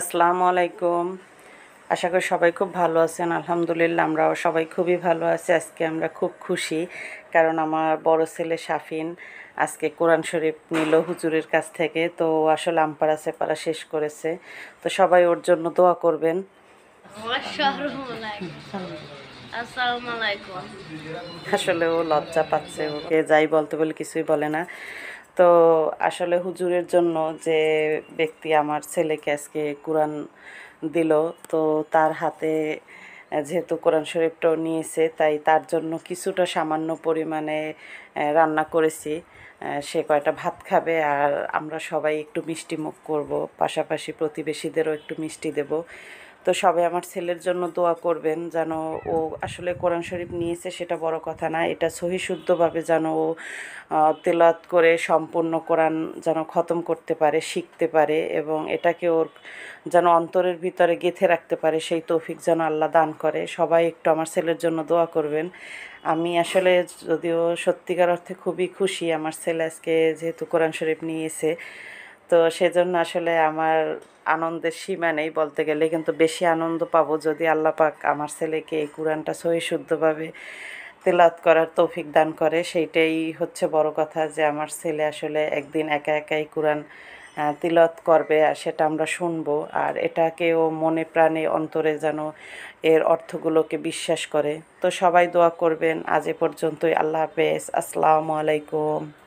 আসসালামু আলাইকুম আশা করি সবাই খুব ভালো আছেন আলহামদুলিল্লাহ আমরাও সবাই খুবই ভালো আছি আজকে আমরা খুব খুশি কারণ আমার বড় ছেলে শাফিন আজকে কোরআন শরীফ নিল হুজুরের কাছ থেকে তো আসলে আমপাড়া সেপাড়া শেষ করেছে তো সবাই ওর জন্য দোয়া করবেন আসলে ও লজ্জা পাচ্ছে ওকে যাই বলতে বলে কিছুই বলে না তো আসলে হুজুরের জন্য যে ব্যক্তি আমার ছেলেকে আজকে কোরআন দিল তো তার হাতে যেহেতু কোরআন শরীফটাও নিয়েছে তাই তার জন্য কিছুটা সামান্য পরিমাণে রান্না করেছি সে কয়টা ভাত খাবে আর আমরা সবাই একটু মিষ্টি মুখ করব পাশাপাশি প্রতিবেশীদেরও একটু মিষ্টি দেব তো সবে আমার ছেলের জন্য দোয়া করবেন যেন ও আসলে কোরআন শরীফ নিয়েছে সেটা বড় কথা না এটা সহি শুদ্ধভাবে যেন ও তেলাত করে সম্পূর্ণ কোরআন যেন খতম করতে পারে শিখতে পারে এবং এটাকে ওর যেন অন্তরের ভিতরে গেঁথে রাখতে পারে সেই তৌফিক যেন আল্লাহ দান করে সবাই একটু আমার ছেলের জন্য দোয়া করবেন আমি আসলে যদিও সত্যিকার অর্থে খুবই খুশি আমার ছেলে আজকে যেহেতু কোরআন শরীফ নিয়েছে তো সেজন্য আসলে আমার আনন্দের সীমা নেই বলতে গেলে কিন্তু বেশি আনন্দ পাবো যদি আল্লাহ পাক আমার ছেলেকে এই কোরআনটা সহি শুদ্ধভাবে তেলাত করার তৌফিক দান করে সেইটাই হচ্ছে বড় কথা যে আমার ছেলে আসলে একদিন একা একাই কোরআন তিলত করবে আর সেটা আমরা শুনব আর এটাকেও মনে প্রাণে অন্তরে যেন এর অর্থগুলোকে বিশ্বাস করে তো সবাই দোয়া করবেন আজ এ পর্যন্তই আল্লাহ হাফেজ আসসালামু আলাইকুম